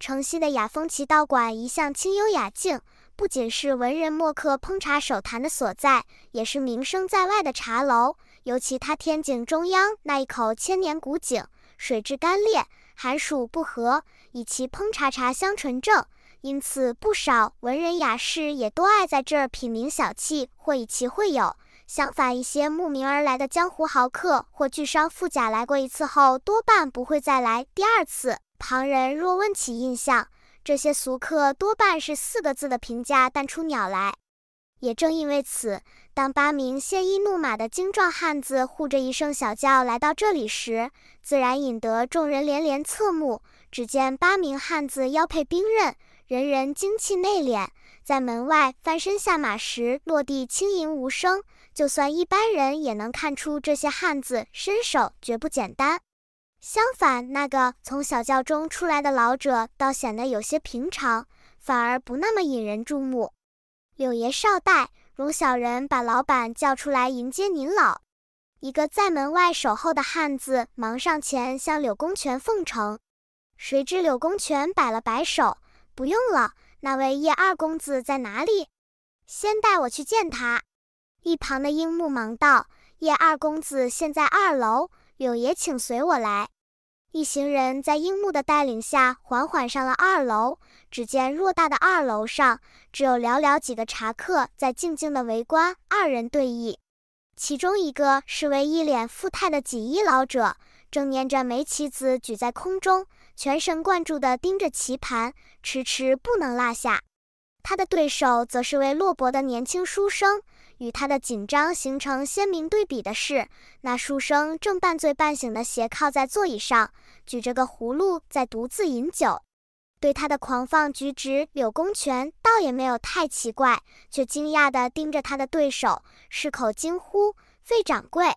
城西的雅风奇道馆一向清幽雅静，不仅是文人墨客烹茶手谈的所在，也是名声在外的茶楼。尤其他天井中央那一口千年古井，水质甘冽，寒暑不和，以其烹茶茶香纯正，因此不少文人雅士也多爱在这儿品茗小憩或以其会友。相反，一些慕名而来的江湖豪客或巨商富贾来过一次后，多半不会再来第二次。旁人若问起印象，这些俗客多半是四个字的评价：淡出鸟来。也正因为此，当八名鲜衣怒马的精壮汉子护着一声小叫来到这里时，自然引得众人连连侧目。只见八名汉子腰配兵刃，人人精气内敛，在门外翻身下马时落地轻盈无声，就算一般人也能看出这些汉子身手绝不简单。相反，那个从小轿中出来的老者倒显得有些平常，反而不那么引人注目。柳爷少代，容小人把老板叫出来迎接您老。一个在门外守候的汉子忙上前向柳公权奉承。谁知柳公权摆了摆手，不用了。那位叶二公子在哪里？先带我去见他。一旁的樱木忙道：“叶二公子现在二楼。”柳爷，请随我来。一行人在樱木的带领下，缓缓上了二楼。只见偌大的二楼上，只有寥寥几个茶客在静静的围观二人对弈。其中一个是位一脸富态的锦衣老者，正捏着梅棋子举在空中，全神贯注的盯着棋盘，迟迟不能落下。他的对手则是位落魄的年轻书生。与他的紧张形成鲜明对比的是，那书生正半醉半醒地斜靠在座椅上，举着个葫芦在独自饮酒。对他的狂放举止，柳公权倒也没有太奇怪，却惊讶地盯着他的对手，失口惊呼：“费掌柜！”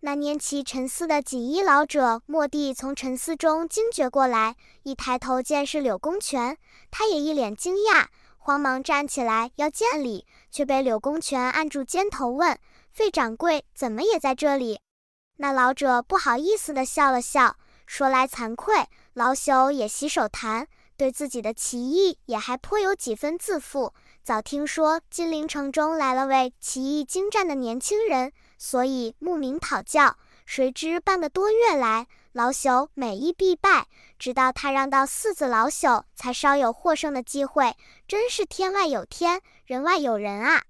那年齐沉思的锦衣老者蓦地从沉思中惊觉过来，一抬头见是柳公权，他也一脸惊讶。慌忙站起来要见礼，却被柳公权按住肩头问：“费掌柜怎么也在这里？”那老者不好意思的笑了笑，说：“来惭愧，老朽也洗手谈，对自己的棋艺也还颇有几分自负。早听说金陵城中来了位棋艺精湛的年轻人，所以慕名讨教。谁知半个多月来……”老朽每一必败，直到他让到四子，老朽才稍有获胜的机会。真是天外有天，人外有人啊！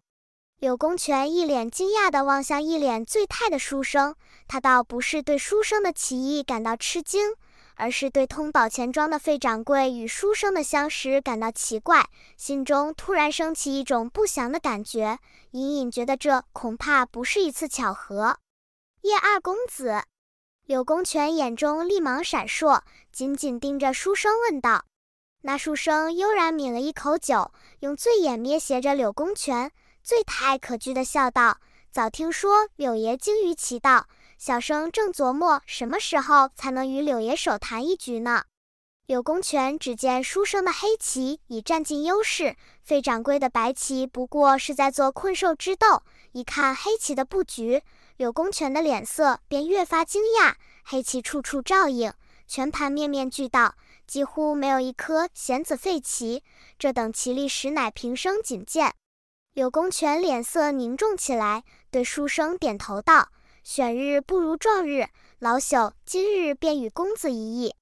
柳公权一脸惊讶地望向一脸醉态的书生，他倒不是对书生的棋艺感到吃惊，而是对通宝钱庄的费掌柜与书生的相识感到奇怪，心中突然升起一种不祥的感觉，隐隐觉得这恐怕不是一次巧合。叶二公子。柳公权眼中立马闪烁，紧紧盯着书生问道：“那书生悠然抿了一口酒，用醉眼瞥斜着柳公权，醉态可掬的笑道：‘早听说柳爷精于棋道，小生正琢磨什么时候才能与柳爷手谈一局呢。’”柳公权只见书生的黑棋已占尽优势，费掌柜的白棋不过是在做困兽之斗。一看黑棋的布局。柳公权的脸色便越发惊讶，黑棋处处照应，全盘面面俱到，几乎没有一颗闲子废棋，这等棋力实乃平生仅见。柳公权脸色凝重起来，对书生点头道：“选日不如撞日，老朽今日便与公子一议。”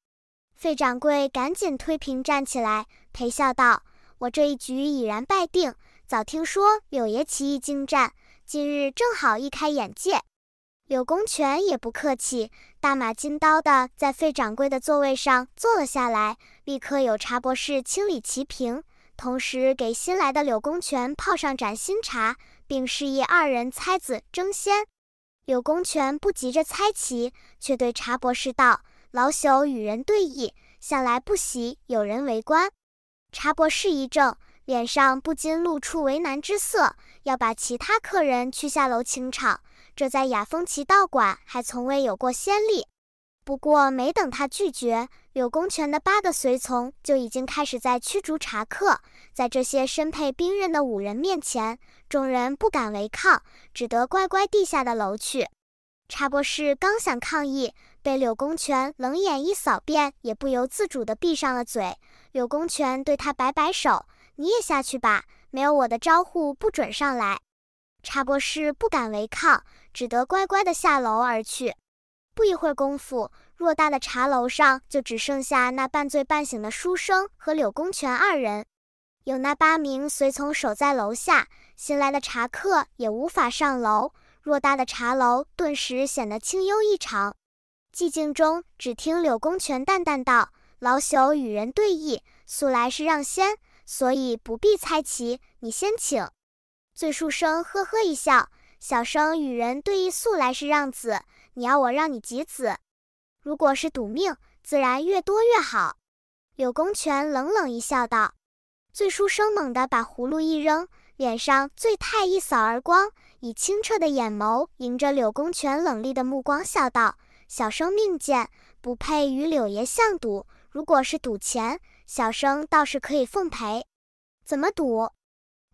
费掌柜赶紧推平站起来，陪笑道：“我这一局已然败定，早听说柳爷棋艺精湛，今日正好一开眼界。”柳公权也不客气，大马金刀的在费掌柜的座位上坐了下来。立刻有茶博士清理齐平，同时给新来的柳公权泡上盏新茶，并示意二人猜子争先。柳公权不急着猜棋，却对茶博士道：“老朽与人对弈，向来不喜有人围观。”茶博士一怔，脸上不禁露出为难之色，要把其他客人驱下楼清场。这在雅风奇道馆还从未有过先例。不过，没等他拒绝，柳公权的八个随从就已经开始在驱逐茶客。在这些身佩兵刃的五人面前，众人不敢违抗，只得乖乖地下了楼去。茶博士刚想抗议，被柳公权冷眼一扫，便也不由自主地闭上了嘴。柳公权对他摆摆手：“你也下去吧，没有我的招呼，不准上来。”茶博士不敢违抗，只得乖乖的下楼而去。不一会儿功夫，偌大的茶楼上就只剩下那半醉半醒的书生和柳公权二人，有那八名随从守在楼下，新来的茶客也无法上楼。偌大的茶楼顿时显得清幽异常，寂静中，只听柳公权淡淡道：“老朽与人对弈，素来是让先，所以不必猜棋，你先请。”醉书生呵呵一笑，小生与人对弈素来是让子，你要我让你几子？如果是赌命，自然越多越好。柳公权冷冷一笑道。醉书生猛地把葫芦一扔，脸上醉态一扫而光，以清澈的眼眸迎着柳公权冷厉的目光笑道：“小生命贱，不配与柳爷相赌。如果是赌钱，小生倒是可以奉陪。怎么赌？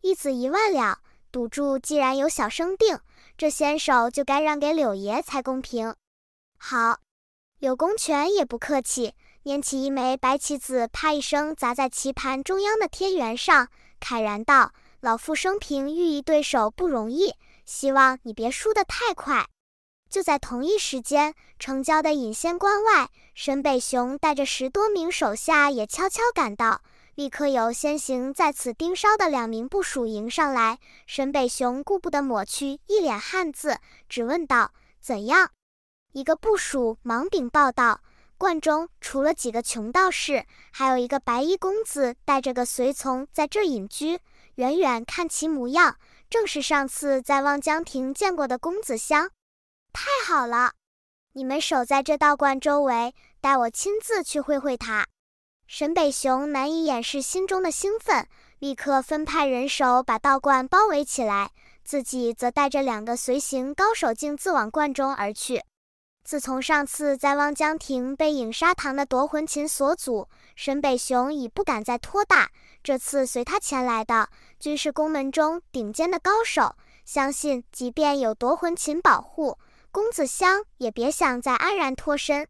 一子一万两。”赌注既然由小生定，这先手就该让给柳爷才公平。好，柳公权也不客气，拈起一枚白棋子，啪一声砸在棋盘中央的天元上，慨然道：“老夫生平遇一对手不容易，希望你别输得太快。”就在同一时间，城郊的隐仙关外，沈北雄带着十多名手下也悄悄赶到。立刻有先行在此盯梢的两名部属迎上来。沈北雄顾不得抹去一脸汗渍，只问道：“怎样？”一个部属忙禀报道：“观中除了几个穷道士，还有一个白衣公子带着个随从在这隐居。远远看其模样，正是上次在望江亭见过的公子香。”“太好了！你们守在这道观周围，待我亲自去会会他。”沈北雄难以掩饰心中的兴奋，立刻分派人手把道观包围起来，自己则带着两个随行高手径自往观中而去。自从上次在望江亭被影沙堂的夺魂琴所阻，沈北雄已不敢再拖大。这次随他前来的，均是宫门中顶尖的高手，相信即便有夺魂琴保护，公子香也别想再安然脱身。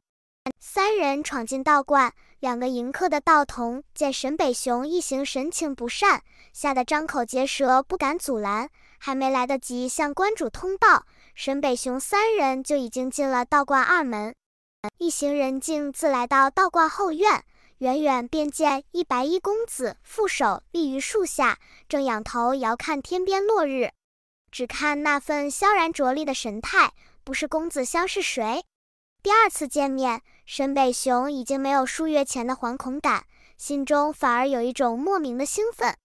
三人闯进道观。两个迎客的道童见沈北雄一行神情不善，吓得张口结舌，不敢阻拦。还没来得及向观主通报，沈北雄三人就已经进了道观二门。一行人径自来到道观后院，远远便见一白衣公子负手立于树下，正仰头遥看天边落日。只看那份萧然卓立的神态，不是公子萧是谁？第二次见面，沈北雄已经没有数月前的惶恐感，心中反而有一种莫名的兴奋。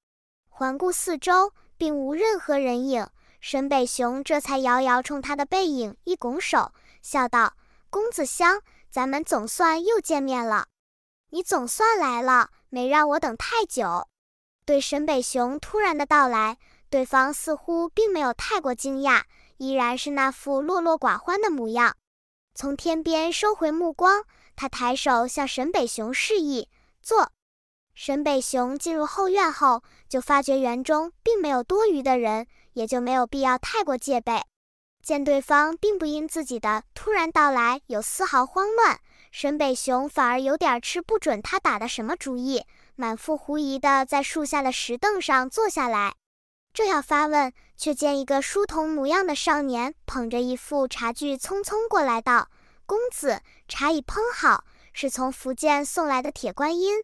环顾四周，并无任何人影，沈北雄这才遥遥冲他的背影一拱手，笑道：“公子香，咱们总算又见面了。你总算来了，没让我等太久。”对沈北雄突然的到来，对方似乎并没有太过惊讶，依然是那副落落寡欢的模样。从天边收回目光，他抬手向沈北雄示意坐。沈北雄进入后院后，就发觉园中并没有多余的人，也就没有必要太过戒备。见对方并不因自己的突然到来有丝毫慌乱，沈北雄反而有点吃不准他打的什么主意，满腹狐疑的在树下的石凳上坐下来。正要发问，却见一个书童模样的少年捧着一副茶具匆匆过来，道：“公子，茶已烹好，是从福建送来的铁观音，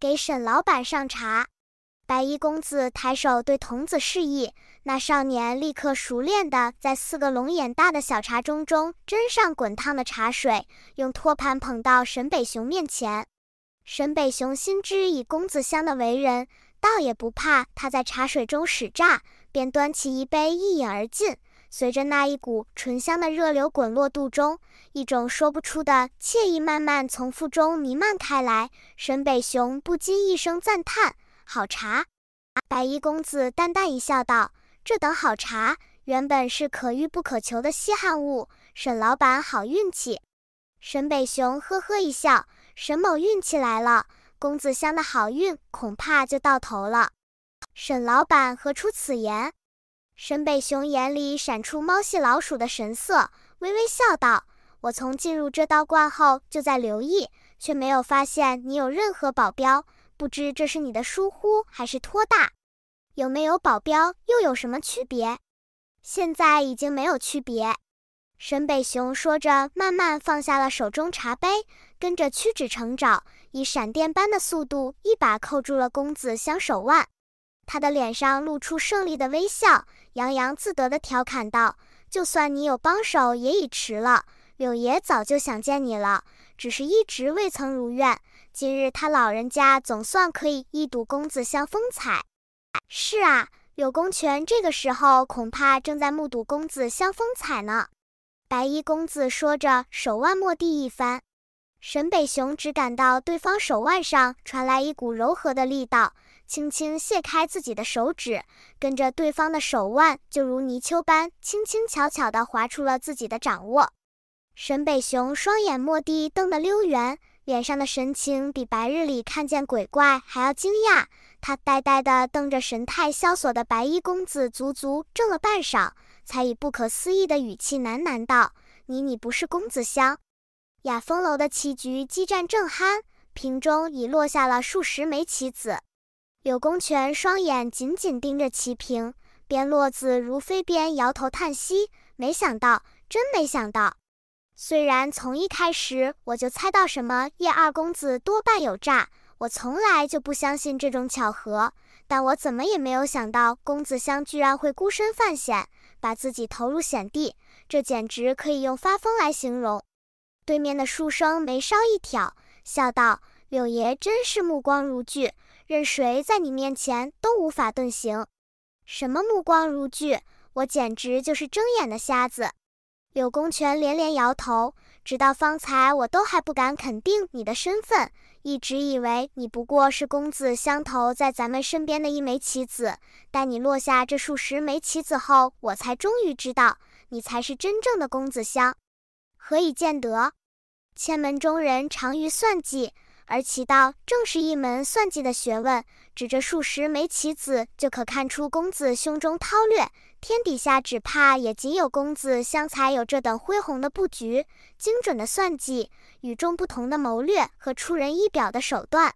给沈老板上茶。”白衣公子抬手对童子示意，那少年立刻熟练地在四个龙眼大的小茶盅中斟上滚烫的茶水，用托盘捧到沈北雄面前。沈北雄心知以公子香的为人。倒也不怕他在茶水中使诈，便端起一杯一饮而尽。随着那一股醇香的热流滚落肚中，一种说不出的惬意慢慢从腹中弥漫开来。沈北雄不禁一声赞叹：“好茶！”白衣公子淡淡一笑，道：“这等好茶，原本是可遇不可求的稀罕物。沈老板好运气。”沈北雄呵呵一笑：“沈某运气来了。”公子香的好运恐怕就到头了。沈老板何出此言？沈北雄眼里闪出猫戏老鼠的神色，微微笑道：“我从进入这道观后就在留意，却没有发现你有任何保镖。不知这是你的疏忽还是托大？有没有保镖又有什么区别？现在已经没有区别。”沈北雄说着，慢慢放下了手中茶杯。跟着屈指成爪，以闪电般的速度一把扣住了公子香手腕，他的脸上露出胜利的微笑，洋洋自得地调侃道：“就算你有帮手，也已迟了。柳爷早就想见你了，只是一直未曾如愿。今日他老人家总算可以一睹公子香风采。”“是啊，柳公权这个时候恐怕正在目睹公子香风采呢。”白衣公子说着，手腕蓦地一翻。沈北雄只感到对方手腕上传来一股柔和的力道，轻轻卸开自己的手指，跟着对方的手腕就如泥鳅般轻轻巧巧地划出了自己的掌握。沈北雄双眼蓦地瞪得溜圆，脸上的神情比白日里看见鬼怪还要惊讶。他呆呆地瞪着神态萧索的白衣公子，足足怔了半晌，才以不可思议的语气喃喃道：“你你不是公子香？”雅风楼的棋局激战正酣，瓶中已落下了数十枚棋子。柳公权双眼紧紧盯着棋瓶，边落子如飞，边摇头叹息：“没想到，真没想到！虽然从一开始我就猜到什么叶二公子多半有诈，我从来就不相信这种巧合，但我怎么也没有想到，公子香居然会孤身犯险，把自己投入险地，这简直可以用发疯来形容。”对面的书生眉梢一挑，笑道：“柳爷真是目光如炬，任谁在你面前都无法遁形。”“什么目光如炬？我简直就是睁眼的瞎子。”柳公权连连摇头，直到方才我都还不敢肯定你的身份，一直以为你不过是公子相投在咱们身边的一枚棋子。待你落下这数十枚棋子后，我才终于知道，你才是真正的公子香。何以见得？千门中人长于算计，而其道正是一门算计的学问。指着数十枚棋子，就可看出公子胸中韬略。天底下只怕也仅有公子相才有这等恢宏的布局、精准的算计、与众不同的谋略和出人意表的手段。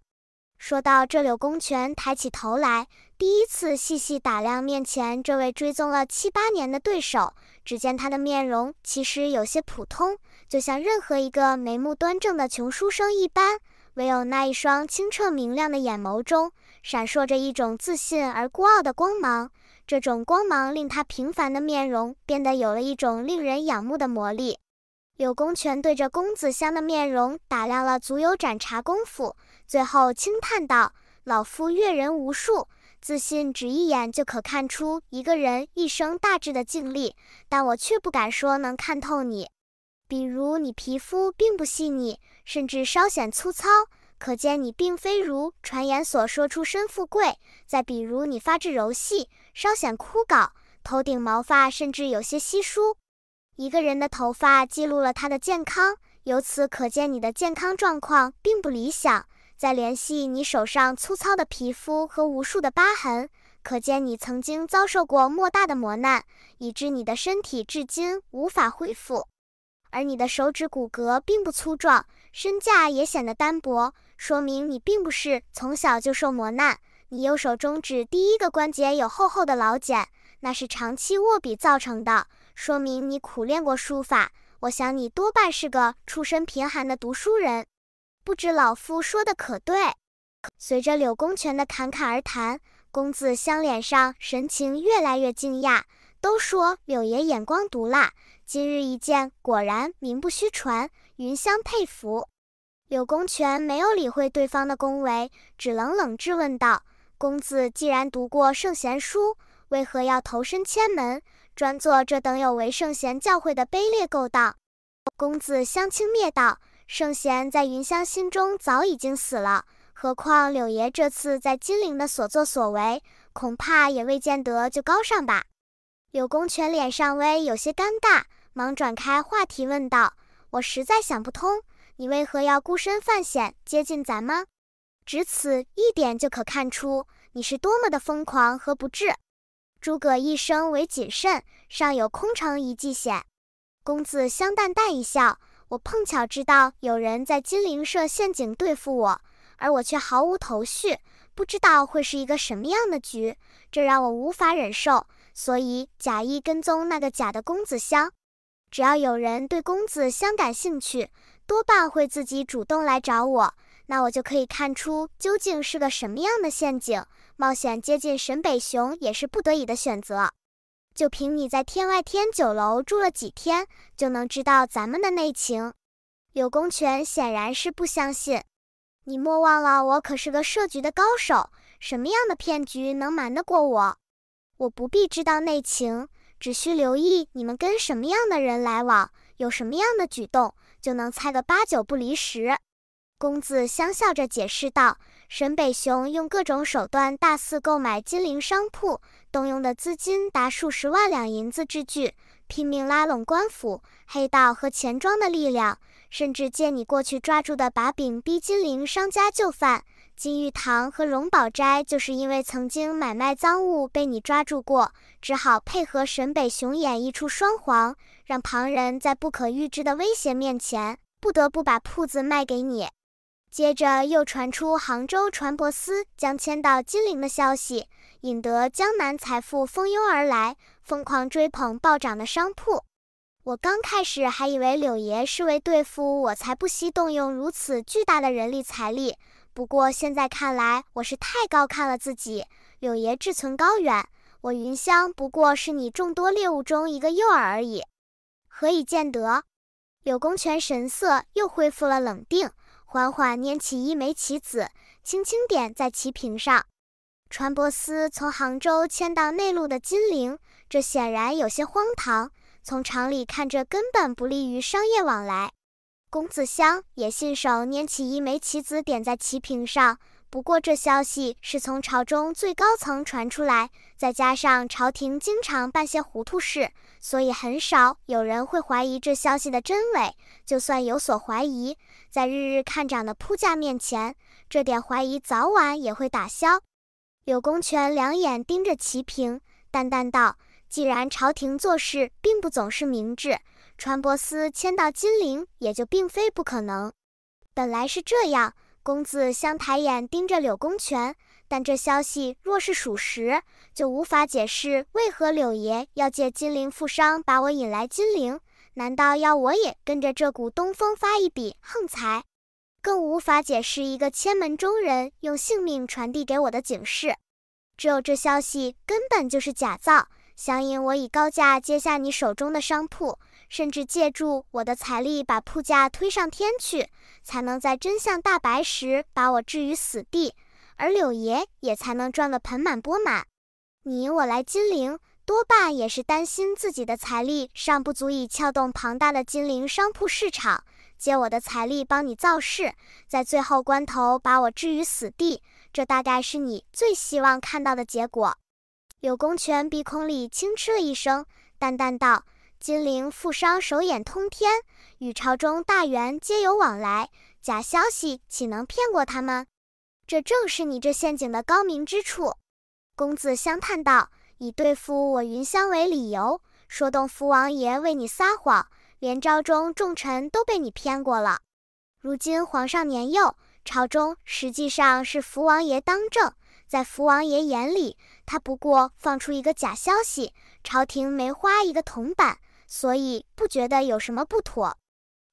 说到这，柳公权抬起头来，第一次细细打量面前这位追踪了七八年的对手。只见他的面容其实有些普通，就像任何一个眉目端正的穷书生一般，唯有那一双清澈明亮的眼眸中，闪烁着一种自信而孤傲的光芒。这种光芒令他平凡的面容变得有了一种令人仰慕的魔力。柳公权对着公子香的面容打量了足有盏茶功夫，最后轻叹道：“老夫阅人无数，自信只一眼就可看出一个人一生大致的经历，但我却不敢说能看透你。比如你皮肤并不细腻，甚至稍显粗糙，可见你并非如传言所说出身富贵。再比如你发质柔细，稍显枯槁，头顶毛发甚至有些稀疏。”一个人的头发记录了他的健康，由此可见你的健康状况并不理想。再联系你手上粗糙的皮肤和无数的疤痕，可见你曾经遭受过莫大的磨难，以致你的身体至今无法恢复。而你的手指骨骼并不粗壮，身架也显得单薄，说明你并不是从小就受磨难。你右手中指第一个关节有厚厚的老茧，那是长期握笔造成的。说明你苦练过书法，我想你多半是个出身贫寒的读书人，不知老夫说的可对？随着柳公权的侃侃而谈，公子相脸上神情越来越惊讶。都说柳爷眼光毒辣，今日一见，果然名不虚传。云香佩服。柳公权没有理会对方的恭维，只冷冷质问道：“公子既然读过圣贤书，为何要投身千门？”专做这等有违圣贤教诲的卑劣勾当，公子相亲蔑道，圣贤在云香心中早已经死了。何况柳爷这次在金陵的所作所为，恐怕也未见得就高尚吧。柳公权脸上微有些尴尬，忙转开话题问道：“我实在想不通，你为何要孤身犯险接近咱们？只此一点就可看出你是多么的疯狂和不智。”诸葛一生为谨慎，上有空城一计险。公子相淡淡一笑：“我碰巧知道有人在金陵设陷阱对付我，而我却毫无头绪，不知道会是一个什么样的局，这让我无法忍受。所以假意跟踪那个假的公子香。只要有人对公子香感兴趣，多半会自己主动来找我，那我就可以看出究竟是个什么样的陷阱。”冒险接近沈北雄也是不得已的选择。就凭你在天外天酒楼住了几天，就能知道咱们的内情。柳公权显然是不相信。你莫忘了，我可是个设局的高手，什么样的骗局能瞒得过我？我不必知道内情，只需留意你们跟什么样的人来往，有什么样的举动，就能猜个八九不离十。公子相笑着解释道。沈北雄用各种手段大肆购买金陵商铺，动用的资金达数十万两银子之巨，拼命拉拢官府、黑道和钱庄的力量，甚至借你过去抓住的把柄，逼金陵商家就范。金玉堂和荣宝斋就是因为曾经买卖赃物被你抓住过，只好配合沈北雄演一出双簧，让旁人在不可预知的威胁面前，不得不把铺子卖给你。接着又传出杭州船舶司将迁到金陵的消息，引得江南财富蜂拥而来，疯狂追捧暴涨的商铺。我刚开始还以为柳爷是为对付我才不惜动用如此巨大的人力财力，不过现在看来，我是太高看了自己。柳爷志存高远，我云香不过是你众多猎物中一个诱饵而已。何以见得？柳公权神色又恢复了冷静。缓缓拈起一枚棋子，轻轻点在棋屏上。船舶司从杭州迁到内陆的金陵，这显然有些荒唐。从常理看，这根本不利于商业往来。公子香也信手拈起一枚棋子，点在棋屏上。不过，这消息是从朝中最高层传出来，再加上朝廷经常办些糊涂事，所以很少有人会怀疑这消息的真伪。就算有所怀疑，在日日看涨的铺价面前，这点怀疑早晚也会打消。柳公权两眼盯着齐平，淡淡道：“既然朝廷做事并不总是明智，船舶司迁到金陵，也就并非不可能。本来是这样。”公子相抬眼盯着柳公权，但这消息若是属实，就无法解释为何柳爷要借金陵富商把我引来金陵。难道要我也跟着这股东风发一笔横财？更无法解释一个千门中人用性命传递给我的警示。只有这消息根本就是假造，想引我以高价接下你手中的商铺，甚至借助我的财力把铺价推上天去，才能在真相大白时把我置于死地，而柳爷也才能赚得盆满钵满。你引我来金陵。多半也是担心自己的财力尚不足以撬动庞大的金陵商铺市场，借我的财力帮你造势，在最后关头把我置于死地，这大概是你最希望看到的结果。柳公权鼻孔里轻嗤了一声，淡淡道：“金陵富商手眼通天，与朝中大员皆有往来，假消息岂能骗过他们？这正是你这陷阱的高明之处。”公子相叹道。以对付我云香为理由，说动福王爷为你撒谎，连朝中重臣都被你骗过了。如今皇上年幼，朝中实际上是福王爷当政，在福王爷眼里，他不过放出一个假消息，朝廷没花一个铜板，所以不觉得有什么不妥。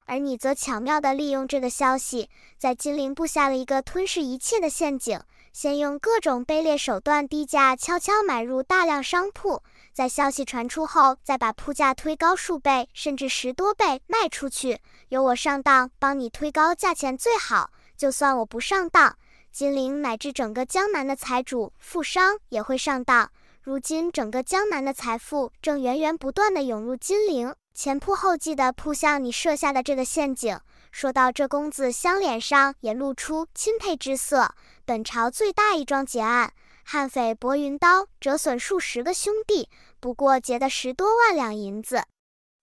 而你则巧妙地利用这个消息，在金陵布下了一个吞噬一切的陷阱。先用各种卑劣手段低价悄悄买入大量商铺，在消息传出后，再把铺价推高数倍，甚至十多倍卖出去。由我上当，帮你推高价钱最好。就算我不上当，金陵乃至整个江南的财主、富商也会上当。如今，整个江南的财富正源源不断地涌入金陵。前仆后继地扑向你设下的这个陷阱。说到这，公子香脸上也露出钦佩之色。本朝最大一桩劫案，悍匪薄云刀折损数十个兄弟，不过劫得十多万两银子。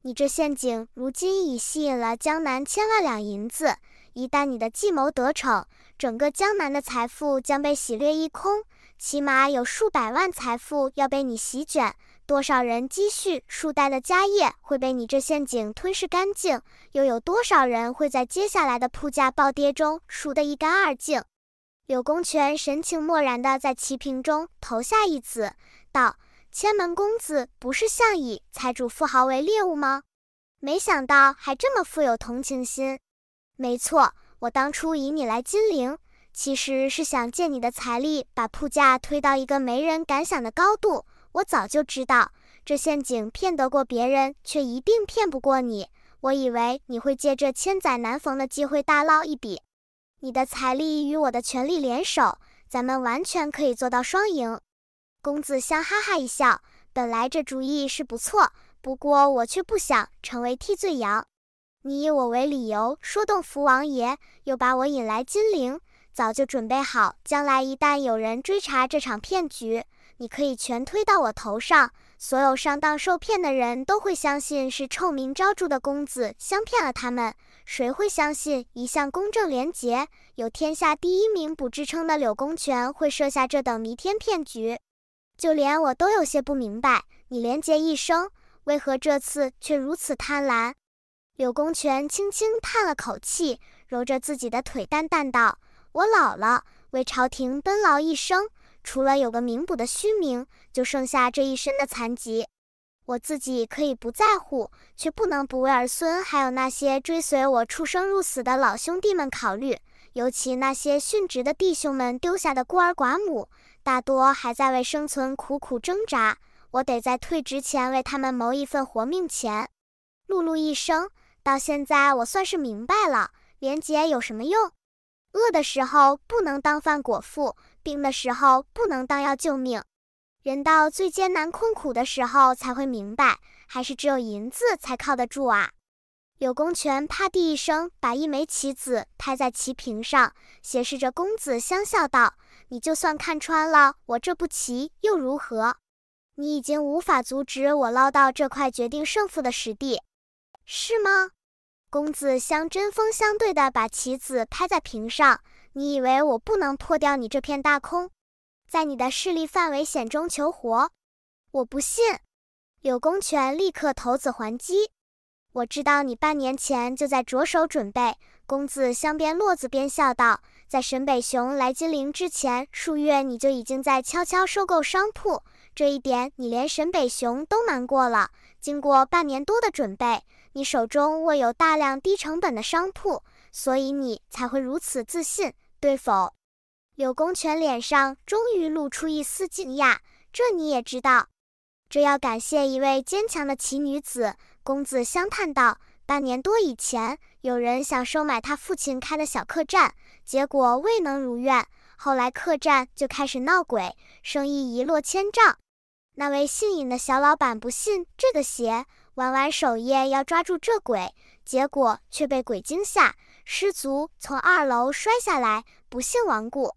你这陷阱如今已吸引了江南千万两银子，一旦你的计谋得逞，整个江南的财富将被洗掠一空，起码有数百万财富要被你席卷。多少人积蓄数代的家业会被你这陷阱吞噬干净？又有多少人会在接下来的铺价暴跌中输得一干二净？柳公权神情漠然地在棋枰中投下一子，道：“千门公子不是像以财主富豪为猎物吗？没想到还这么富有同情心。”“没错，我当初引你来金陵，其实是想借你的财力把铺价推到一个没人敢想的高度。”我早就知道，这陷阱骗得过别人，却一定骗不过你。我以为你会借这千载难逢的机会大捞一笔，你的财力与我的权力联手，咱们完全可以做到双赢。公子香哈哈一笑，本来这主意是不错，不过我却不想成为替罪羊。你以我为理由说动福王爷，又把我引来金陵，早就准备好，将来一旦有人追查这场骗局。你可以全推到我头上，所有上当受骗的人都会相信是臭名昭著的公子相骗了他们。谁会相信一向公正廉洁、有“天下第一名捕”之称的柳公权会设下这等弥天骗局？就连我都有些不明白，你廉洁一生，为何这次却如此贪婪？柳公权轻轻叹了口气，揉着自己的腿，淡淡道：“我老了，为朝廷奔劳一生。”除了有个名捕的虚名，就剩下这一身的残疾。我自己可以不在乎，却不能不为儿孙，还有那些追随我出生入死的老兄弟们考虑。尤其那些殉职的弟兄们丢下的孤儿寡母，大多还在为生存苦苦挣扎。我得在退职前为他们谋一份活命钱。碌碌一生，到现在我算是明白了，廉洁有什么用？饿的时候不能当饭果腹。病的时候不能当药救命，人到最艰难困苦的时候才会明白，还是只有银子才靠得住啊！柳公权啪地一声把一枚棋子拍在棋屏上，斜视着公子相笑道：“你就算看穿了我这步棋又如何？你已经无法阻止我捞到这块决定胜负的实地，是吗？”公子相针锋相对的把棋子拍在屏上。你以为我不能破掉你这片大空，在你的势力范围险中求活？我不信！柳公权立刻投子还击。我知道你半年前就在着手准备。公子相边落子边笑道：“在沈北雄来金陵之前数月，你就已经在悄悄收购商铺。这一点你连沈北雄都瞒过了。经过半年多的准备，你手中握有大量低成本的商铺，所以你才会如此自信。”对否？柳公权脸上终于露出一丝惊讶。这你也知道？这要感谢一位坚强的奇女子。公子相叹道：“半年多以前，有人想收买他父亲开的小客栈，结果未能如愿。后来客栈就开始闹鬼，生意一落千丈。那位姓尹的小老板不信这个邪，玩完首夜要抓住这鬼，结果却被鬼惊吓。”失足从二楼摔下来，不幸亡故。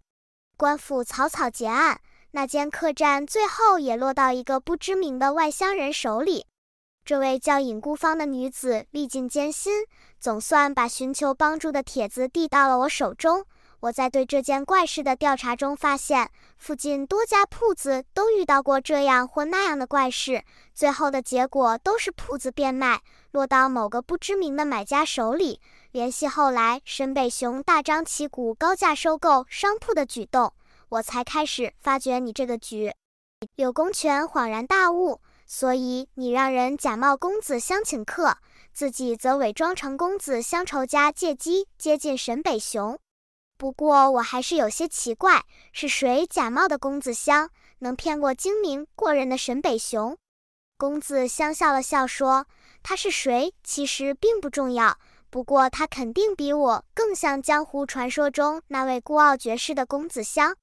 官府草草结案，那间客栈最后也落到一个不知名的外乡人手里。这位叫尹孤芳的女子历尽艰辛，总算把寻求帮助的帖子递到了我手中。我在对这件怪事的调查中发现，附近多家铺子都遇到过这样或那样的怪事，最后的结果都是铺子变卖，落到某个不知名的买家手里。联系后来，沈北雄大张旗鼓高价收购商铺的举动，我才开始发觉你这个局。柳公权恍然大悟，所以你让人假冒公子相请客，自己则伪装成公子相仇家，借机接近沈北雄。不过我还是有些奇怪，是谁假冒的公子香，能骗过精明过人的沈北雄？公子香笑了笑说：“他是谁，其实并不重要。”不过，他肯定比我更像江湖传说中那位孤傲绝世的公子香。